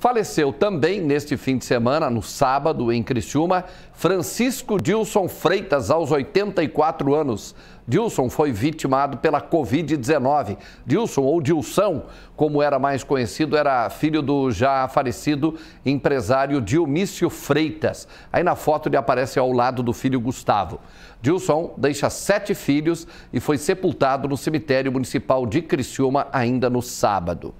Faleceu também neste fim de semana, no sábado, em Criciúma, Francisco Dilson Freitas, aos 84 anos. Dilson foi vitimado pela Covid-19. Dilson, ou Dilson, como era mais conhecido, era filho do já falecido empresário Dilmício Freitas. Aí na foto ele aparece ao lado do filho Gustavo. Dilson deixa sete filhos e foi sepultado no cemitério municipal de Criciúma ainda no sábado.